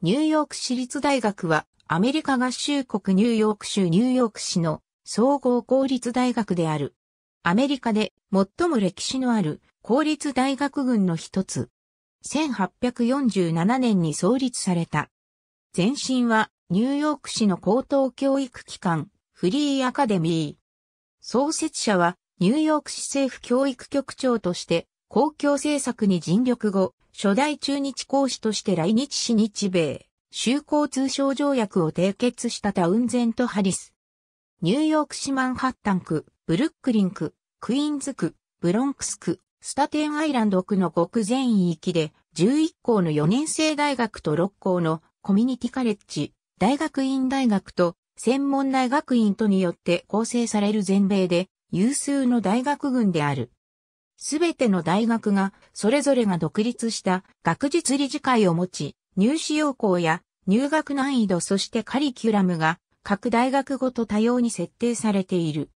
ニューヨーク市立大学はアメリカ合衆国ニューヨーク州ニューヨーク市の総合公立大学である。アメリカで最も歴史のある公立大学群の一つ。1847年に創立された。前身はニューヨーク市の高等教育機関フリーアカデミー。創設者はニューヨーク市政府教育局長として公共政策に尽力後、初代中日公使として来日し日米、修好通商条約を締結したタウンゼント・ハリス。ニューヨーク市マンハッタン区、ブルックリン区、クイーンズ区、ブロンクス区、スタテンアイランド区の国全域で、11校の4年生大学と6校のコミュニティカレッジ、大学院大学と専門大学院とによって構成される全米で有数の大学群である。すべての大学が、それぞれが独立した学術理事会を持ち、入試要項や入学難易度そしてカリキュラムが各大学ごと多様に設定されている。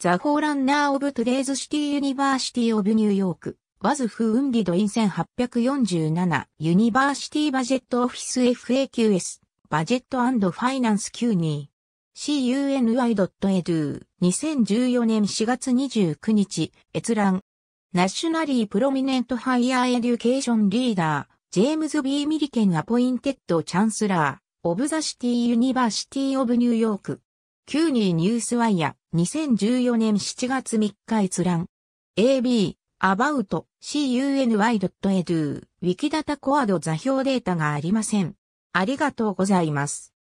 ザ・フォーランナー・オブ・トゥデイズ・シティ・ユニバーシティ・オブ・ニューヨーク。ワズフ・ウンディド・イン1847ユニバーシティ・バジェット・オフィス FAQS バジェットファイナンス Q2 cunui.edu2014 年4月29日閲覧ナッショナリー・プロミネント・ハイヤー・エデュケーション・リーダー、ジェームズ・ B・ ミリケン・アポインテッド・チャンスラー、オブ・ザ・シティ・ユニバーシティ・オブ・ニューヨーク。9ニーニュースワイヤ、ー、2014年7月3日閲覧。AB、about, cuny.edu、wikidata コアド座標データがありません。ありがとうございます。